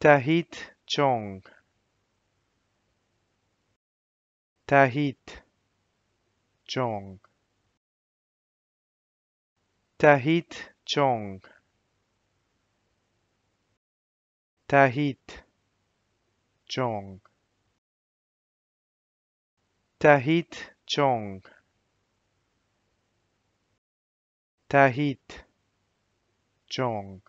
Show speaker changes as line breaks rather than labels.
Tahit Chong. Tahit Chong. Tahit Chong. Tahit Chong. Tahit Chong. Tahit Chong.